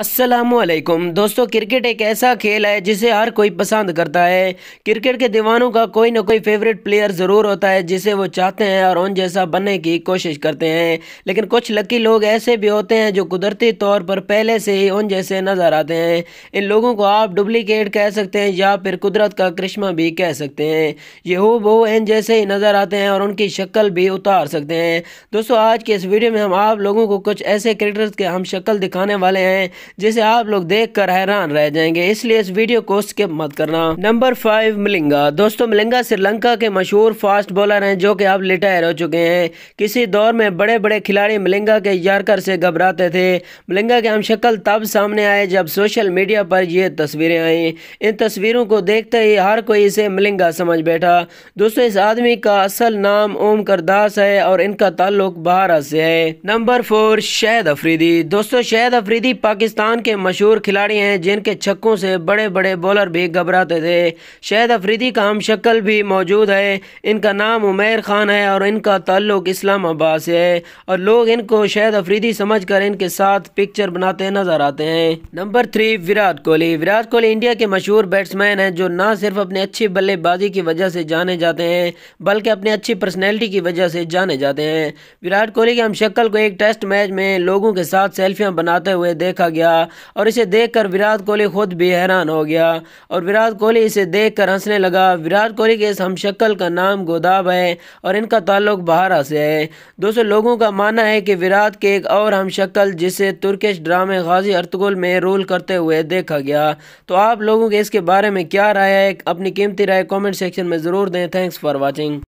असलम दोस्तों क्रिकेट एक ऐसा खेल है जिसे हर कोई पसंद करता है क्रिकेट के दीवानों का कोई ना कोई फेवरेट प्लेयर ज़रूर होता है जिसे वो चाहते हैं और उन जैसा बनने की कोशिश करते हैं लेकिन कुछ लकी लोग ऐसे भी होते हैं जो कुदरती तौर पर पहले से ही उन जैसे नज़र आते हैं इन लोगों को आप डुप्लिकेट कह सकते हैं या फिर कुदरत का करिश्मा भी कह सकते हैं ये हो वो इन जैसे ही नज़र आते हैं और उनकी शक्ल भी उतार सकते हैं दोस्तों आज के इस वीडियो में हम आप लोगों को कुछ ऐसे क्रिकेटर्स के हम शक्ल दिखाने वाले हैं जिसे आप लोग देख कर हैरान रह जाएंगे इसलिए इस वीडियो को स्किप मत करना नंबर फाइव मिलिंगा दोस्तों मिलिंगा श्रीलंका के मशहूर फास्ट बॉलर हैं जो कि अब रिटायर हो चुके हैं किसी दौर में बड़े बड़े खिलाड़ी मिलिंगा के यारकर से घबराते थे मिलिंगा के हम शक्ल तब सामने आए जब सोशल मीडिया पर ये तस्वीरें आई इन तस्वीरों को देखते ही हर कोई इसे मिलिंगा समझ बैठा दोस्तों इस आदमी का असल नाम ओम करदास है और इनका ताल्लुक भारत से है नंबर फोर शहद अफरीदी दोस्तों शहद अफरीदी पाकिस्तान पाकिस्तान के मशहूर खिलाड़ी हैं जिनके छक्कों से बड़े बड़े बॉलर भी घबराते थे शाहिद अफरीदी का हम शक्ल भी मौजूद है इनका नाम उमेर खान है और इनका ताल्लुक इस्लामाबाद से है और लोग इनको शाहिद अफरीदी समझ कर इनके साथ पिक्चर बनाते नजर आते हैं number three Virat Kohli Virat Kohli India के मशहूर बैट्समैन है जो ना सिर्फ अपने अच्छी बल्लेबाजी की वजह से जाने जाते हैं बल्कि अपनी अच्छी पर्सनैलिटी की वजह से जाने जाते हैं विराट कोहली की हम शक्ल को एक टेस्ट मैच में लोगों के साथ सेल्फियां बनाते हुए देखा गया गया और इसे देखकर विराट कोहली खुद भी हैरान हो गया और विराट कोहली इसे देखकर हंसने लगा विराट कोहली के इस शक्ल का नाम गोदाब है और इनका ताल्लुक बहारा से है दोस्तों लोगों का मानना है कि विराट के एक और हमशक्ल जिसे तुर्किश ड्रामे गाजी अर्तगुल में रोल करते हुए देखा गया तो आप लोगों के इसके बारे में क्या राय है अपनी कीमती राय कॉमेंट सेक्शन में ज़रूर दें थैंक्स फॉर वाचिंग